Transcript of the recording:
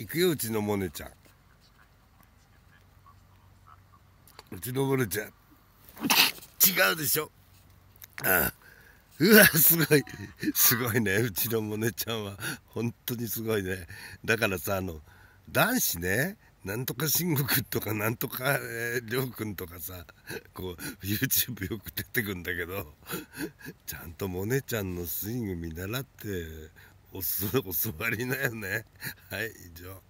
行くようちのモネちゃんうちのモネちゃん違うでしょああうわすごいすごいねうちのモネちゃんは本当にすごいねだからさあの男子ねなんとか慎吾君とかなんとか亮君とかさこう YouTube よく出てくんだけどちゃんとモネちゃんのスイング見習っておす お座りなよねはい以上